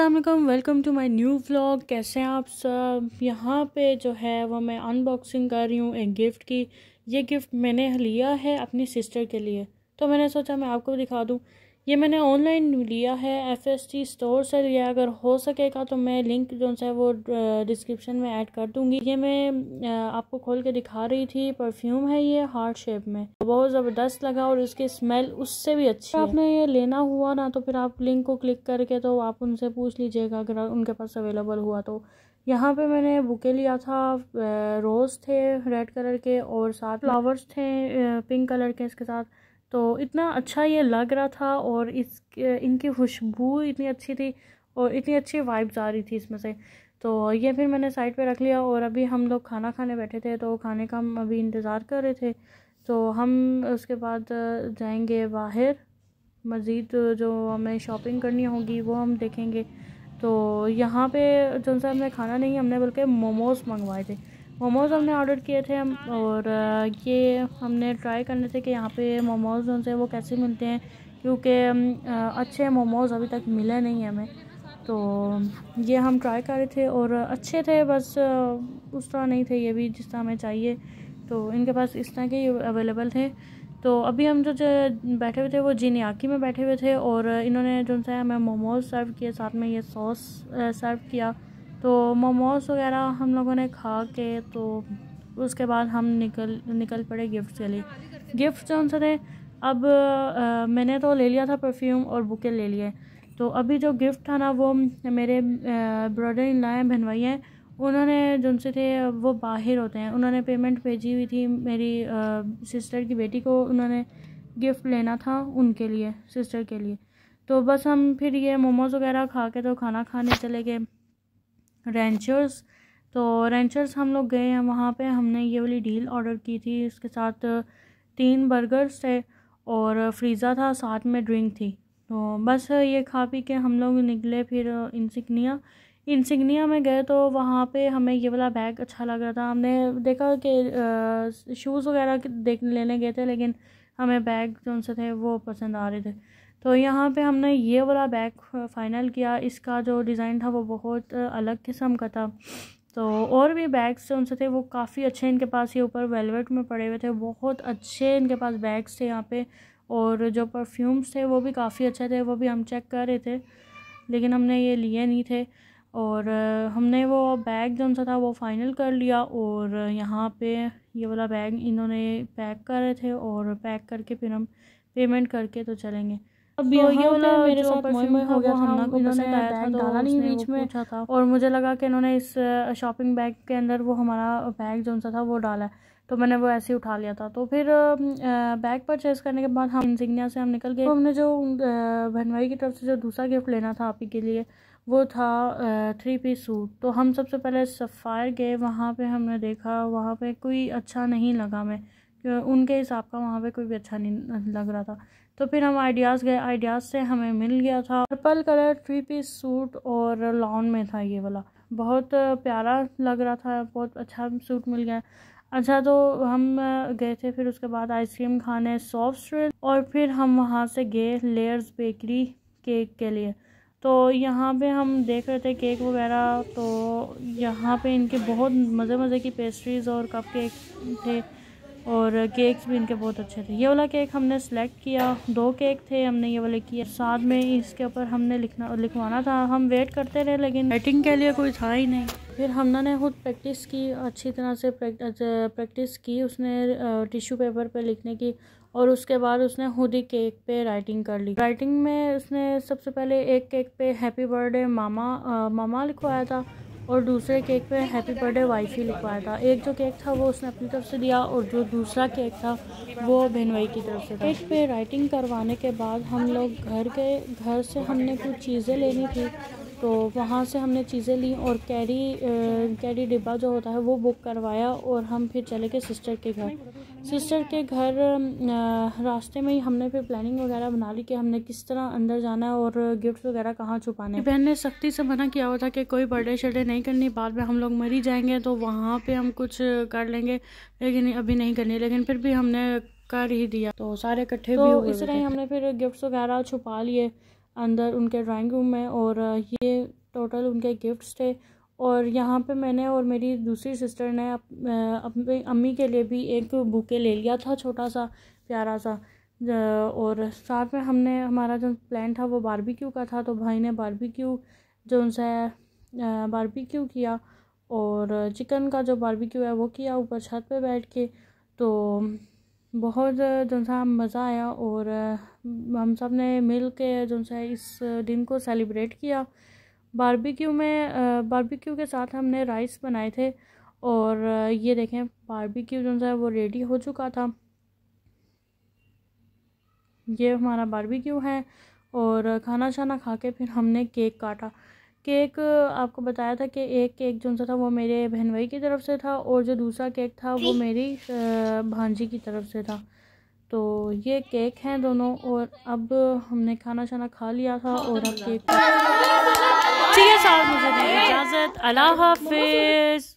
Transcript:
अल्लाम welcome to my new vlog कैसे हैं आप सब यहाँ पे जो है वो मैं अनबॉक्सिंग कर रही हूँ एक गिफ़्ट की ये गिफ़्ट मैंने लिया है अपनी सिस्टर के लिए तो मैंने सोचा मैं आपको दिखा दूँ ये मैंने ऑनलाइन लिया है एफ एस टी स्टोर से लिया अगर हो सकेगा तो मैं लिंक जो है वो डिस्क्रिप्शन में ऐड कर दूंगी ये मैं आपको खोल के दिखा रही थी परफ्यूम है ये हार्ट शेप में बहुत ज़बरदस्त लगा और इसकी स्मेल उससे भी अच्छी आपने ये लेना हुआ ना तो फिर आप लिंक को क्लिक करके तो आप उनसे पूछ लीजिएगा अगर उनके पास अवेलेबल हुआ तो यहाँ पे मैंने बुके लिया था रोज़ थे रेड कलर के और साथ फ्लावर्स थे पिंक कलर के इसके साथ तो इतना अच्छा ये लग रहा था और इस इनकी खुशबू इतनी अच्छी थी और इतनी अच्छी वाइब्स आ रही थी इसमें से तो ये फिर मैंने साइड पे रख लिया और अभी हम लोग खाना खाने बैठे थे तो खाने का हम अभी इंतज़ार कर रहे थे तो हम उसके बाद जाएंगे बाहर मज़ीद जो हमें शॉपिंग करनी होगी वो हम देखेंगे तो यहाँ पे जो सा हमने खाना नहीं हमने बल्कि मोमोज़ मंगवाए थे मोमोज हमने ऑर्डर किए थे हम और ये हमने ट्राई करने थे कि यहाँ पे मोमोज जो वो कैसे मिलते हैं क्योंकि अच्छे मोमोज अभी तक मिले नहीं हमें तो ये हम ट्राई कर रहे थे और अच्छे थे बस उस तरह नहीं थे ये भी जिस तरह हमें चाहिए तो इनके पास इस तरह के अवेलेबल थे तो अभी हम जो जो बैठे हुए थे वो जीनियाकी में बैठे हुए थे और इन्होंने जो है हमें मोमोज सर्व किए साथ में ये सॉस सर्व किया तो मोमोज़ वगैरह हम लोगों ने खा के तो उसके बाद हम निकल निकल पड़े गिफ्ट के लिए गिफ्ट जो उनसे थे अब आ, मैंने तो ले लिया था परफ्यूम और बुके ले लिए तो अभी जो गिफ्ट था ना वो मेरे ब्रदर इन लाए बहनवाई हैं उन्होंने जो उनसे थे वो बाहर होते हैं उन्होंने पेमेंट भेजी हुई थी मेरी आ, सिस्टर की बेटी को उन्होंने गिफ्ट लेना था उनके लिए सिस्टर के लिए तो बस हम फिर ये मोमोज़ वगैरह खा के तो खाना खाने चले गए रेंचर्स तो रेंचर्स हम लोग गए हैं वहाँ पे हमने ये वाली डील ऑर्डर की थी इसके साथ तीन बर्गर्स थे और फ्रीज़ा था साथ में ड्रिंक थी तो बस ये खा पी के हम लोग निकले फिर इंसिग्निया इंसिग्निया में गए तो वहाँ पे हमें ये वाला बैग अच्छा लग रहा था हमने देखा कि शूज़ वगैरह देख लेने गए थे लेकिन हमें बैग जो उनसे थे वो पसंद आ रहे थे तो यहाँ पे हमने ये वाला बैग फ़ाइनल किया इसका जो डिज़ाइन था वो बहुत अलग किस्म का था तो और भी बैग्स जो उनसे थे वो काफ़ी अच्छे इनके पास ये ऊपर वेलवेट में पड़े हुए थे बहुत अच्छे इनके पास बैग्स थे यहाँ पे और जो परफ्यूम्स थे वो भी काफ़ी अच्छे थे वो भी हम चेक कर रहे थे लेकिन हमने ये लिए नहीं थे और हमने वो बैग जो सा था वो फ़ाइनल कर लिया और यहाँ पे ये वाला बैग इन्होंने पैक कर रहे थे और पैक करके फिर हम पेमेंट करके तो चलेंगे अब ये वाला मेरे साथ मोए हो गया था हमको पसंद आया था डाला नहीं बीच में था और मुझे लगा कि इन्होंने इस शॉपिंग बैग के अंदर वो हमारा बैग जो सा था वो डाला है तो मैंने वो ऐसे ही उठा लिया था तो फिर बैग परचेज़ करने के बाद हम इंसिग्निया से हम निकल गए तो हमने जो बहन भाई की तरफ से जो दूसरा गिफ्ट लेना था आप ही के लिए वो था थ्री पीस सूट तो हम सबसे पहले सफ़ायर गए वहाँ पे हमने देखा वहाँ पे कोई अच्छा नहीं लगा मैं उनके हिसाब का वहाँ पे कोई भी अच्छा नहीं लग रहा था तो फिर हम आइडियाज़ गए आइडियाज़ से हमें मिल गया था purple colour three piece suit और लॉन में था ये वाला बहुत प्यारा लग रहा था बहुत अच्छा सूट मिल गया अच्छा तो हम गए थे फिर उसके बाद आइसक्रीम खाने सॉफ्ट ड्रिल और फिर हम वहाँ से गए लेयर्स बेकरी केक के लिए तो यहाँ पे हम देख रहे थे केक वगैरह तो यहाँ पे इनके बहुत मज़े मज़े की पेस्ट्रीज़ और कप केक थे और केक्स भी इनके बहुत अच्छे थे ये वाला केक हमने सेलेक्ट किया दो केक थे हमने ये वाले किए साथ में इसके ऊपर हमने लिखना लिखवाना था हम वेट करते रहे लेकिन वेटिंग के लिए कोई था ही नहीं फिर हमने ने खुद प्रैक्टिस की अच्छी तरह से प्रैक्टिस की उसने टिश्यू पेपर पर लिखने की और उसके बाद उसने खुद ही केक पे राइटिंग कर ली राइटिंग में उसने सबसे पहले एक केक पे हैप्पी बर्थडे मामा आ, मामा लिखवाया था और दूसरे केक पे हैप्पी बर्थडे वाइफ ही लिखवाया था एक जो केक था वो उसने अपनी तरफ से दिया और जो दूसरा केक था वो बहन भाई की तरफ से था केक पे राइटिंग करवाने के बाद हम लोग घर के घर से हमने कुछ चीज़ें लेनी थी तो वहाँ से हमने चीज़ें ली और कैरी कैरी डिब्बा जो होता है वो बुक करवाया और हम फिर चले गए सिस्टर के घर सिस्टर के घर रास्ते में ही हमने फिर प्लानिंग वगैरह बना ली कि हमने किस तरह अंदर जाना है और गिफ्ट वगैरह कहाँ छुपाने बहन ने सख्ती से मना किया हुआ था कि कोई बर्थडे शर्डे नहीं करनी बाद में हम लोग मरी जाएंगे तो वहाँ पर हम कुछ कर लेंगे लेकिन अभी नहीं करनी लेकिन फिर भी हमने कर ही दिया तो सारे इकट्ठे तो इस तरह हमने फिर गिफ्ट वगैरह छुपा लिए अंदर उनके ड्राइंग रूम में और ये टोटल उनके गिफ्ट्स थे और यहाँ पे मैंने और मेरी दूसरी सिस्टर ने अपनी अम्मी के लिए भी एक बुके ले लिया था छोटा सा प्यारा सा और साथ में हमने हमारा जो प्लान था वो बारबेक्यू का था तो भाई ने बारबेक्यू जो उनसे बारबेक्यू किया और चिकन का जो बारबेक्यू है वो किया ऊपर छत पे बैठ के तो बहुत जो सा मज़ा आया और हम सब ने मिल के जो सा इस दिन को सेलिब्रेट किया बारबेक्यू में बारबेक्यू के साथ हमने राइस बनाए थे और ये देखें बारबेक्यू जो सा वो रेडी हो चुका था ये हमारा बारबेक्यू है और खाना शाना खा के फिर हमने केक काटा केक आपको बताया था कि एक केक जो सा था वो मेरे बहन भाई की तरफ से था और जो दूसरा केक था वो हम्म। मेरी भांजी की तरफ से था तो ये केक हैं दोनों और अब हमने खाना शाना खा लिया था और अब केक ठीक है साहब मुझे इजाज़त अल्लाह हाफिज़